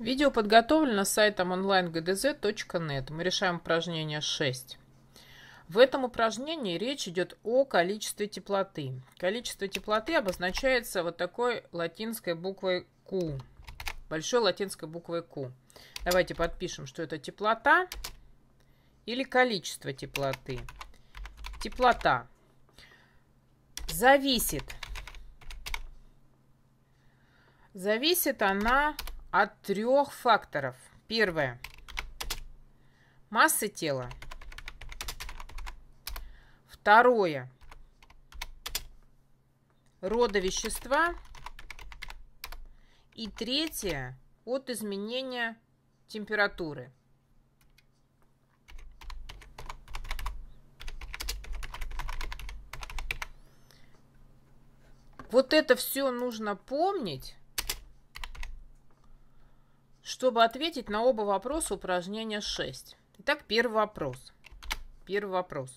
Видео подготовлено сайтом online.gdz.net. Мы решаем упражнение 6. В этом упражнении речь идет о количестве теплоты. Количество теплоты обозначается вот такой латинской буквой Q. Большой латинской буквой Q. Давайте подпишем, что это теплота или количество теплоты. Теплота зависит. Зависит она от трех факторов. Первое. Масса тела. Второе. Рода вещества. И третье. От изменения температуры. Вот это все нужно помнить чтобы ответить на оба вопроса упражнение 6. Итак, первый вопрос. Первый вопрос.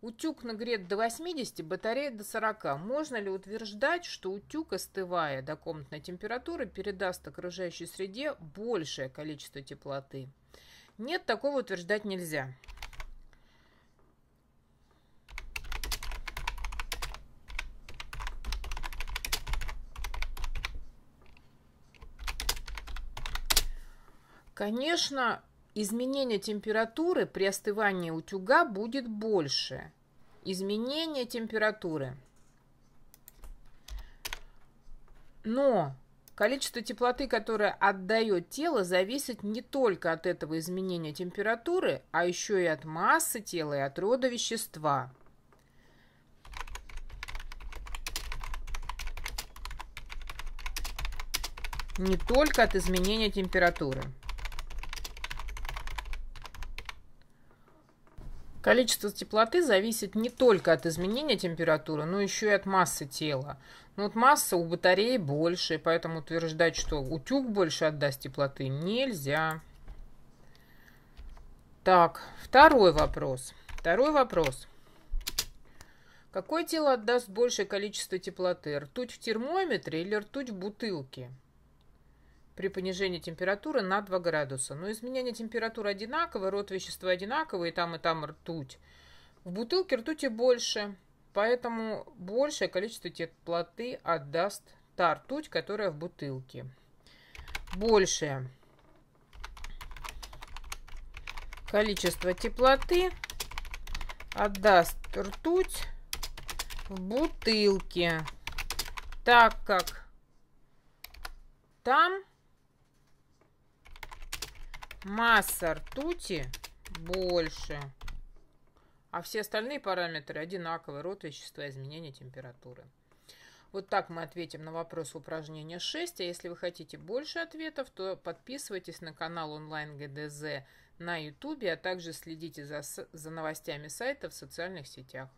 Утюг нагрет до 80, батарея до 40. Можно ли утверждать, что утюг, остывая до комнатной температуры, передаст окружающей среде большее количество теплоты? Нет, такого утверждать нельзя. Конечно, изменение температуры при остывании утюга будет больше. Изменение температуры. Но количество теплоты, которое отдает тело, зависит не только от этого изменения температуры, а еще и от массы тела и от рода вещества. Не только от изменения температуры. Количество теплоты зависит не только от изменения температуры, но еще и от массы тела. Ну вот масса у батареи больше, поэтому утверждать, что утюг больше отдаст теплоты, нельзя. Так, второй вопрос. Второй вопрос. Какое тело отдаст большее количество теплоты? Ртуть в термометре или ртуть в бутылке? при понижении температуры на 2 градуса. Но изменение температуры одинаковое, рот вещества одинаковый, и там, и там ртуть. В бутылке ртути больше, поэтому большее количество теплоты отдаст та ртуть, которая в бутылке. Большее количество теплоты отдаст ртуть в бутылке, так как там масса ртути больше, а все остальные параметры одинаковые, род вещества, изменение температуры. Вот так мы ответим на вопрос упражнения 6. А если вы хотите больше ответов, то подписывайтесь на канал онлайн ГДЗ на YouTube, а также следите за, за новостями сайта в социальных сетях.